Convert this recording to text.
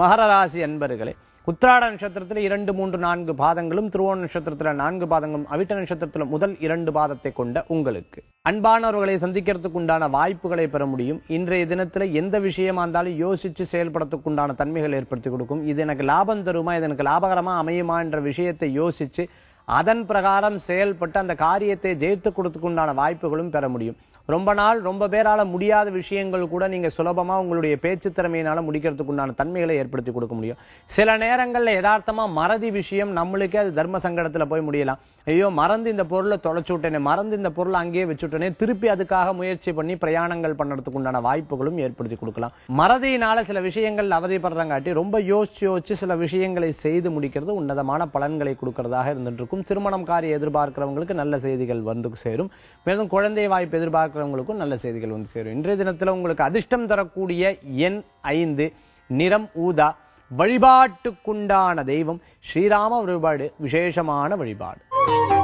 மகர ராசி அன்பர்களே உத்திராட நட்சத்திரத்தில் இரண்டு மூன்று நான்கு பாதங்களும் திருவோண நட்சத்திரத்தில் நான்கு பாதங்களும் அவிட்ட நட்சத்திரத்தில் முதல் இரண்டு பாதத்தை கொண்ட உங்களுக்கு அன்பானவர்களை சந்திக்கிறதுக்கு உண்டான வாய்ப்புகளை பெற முடியும் இன்றைய தினத்தில் எந்த விஷயமா இருந்தாலும் யோசிச்சு செயல்படுறதுக்கு உண்டான தன்மைகள் ஏற்படுத்தி கொடுக்கும் இது எனக்கு லாபம் தருமா இது எனக்கு லாபகரமாக அமையுமா என்ற விஷயத்தை யோசிச்சு அதன் பிரகாரம் செயல்பட்டு அந்த காரியத்தை ஜெயித்து கொடுத்துக்குண்டான வாய்ப்புகளும் பெற முடியும் ரொம்ப நாள் ரொம்ப பேரால முடியாத விஷயங்கள் கூட நீங்க சுலபமா உங்களுடைய பேச்சு திறமையினால முடிக்கிறதுக்கு உண்டான தன்மைகளை ஏற்படுத்தி கொடுக்க முடியும் சில நேரங்கள்ல யதார்த்தமா மறதி விஷயம் நம்மளுக்கே அது தர்ம சங்கடத்துல போய் முடியலாம் ஐயோ மறந்து இந்த பொருளை தொலைச்சு விட்டேனே மறந்து இந்த பொருளை அங்கேயே வச்சுட்டேனே திருப்பி அதுக்காக முயற்சி பண்ணி பிரயாணங்கள் பண்ணறதுக்கு உண்டான வாய்ப்புகளும் ஏற்படுத்தி கொடுக்கலாம் மறதியினால சில விஷயங்கள் அவதிப்படுறங்காட்டி ரொம்ப யோசிச்சு யோசிச்சு சில விஷயங்களை செய்து முடிக்கிறது உன்னதமான பலன்களை கொடுக்கறதாக இருந்துட்டு இருக்கும் இருக்கும் திருமணம் காரிய எதிர்பார்க்கிறவங்களுக்கு நல்ல செய்திகள் வந்து சேரும் மேலும் குழந்தை வாய்ப்பு எதிர்பார்க்கிறவங்களுக்கும் நல்ல செய்திகள் வந்து சேரும் இன்றைய தினத்தில் உங்களுக்கு அதிர்ஷ்டம் தரக்கூடிய எண் ஐந்து நிறம் ஊதா வழிபாட்டுக்குண்டான தெய்வம் ஸ்ரீராம வழிபாடு விசேஷமான வழிபாடு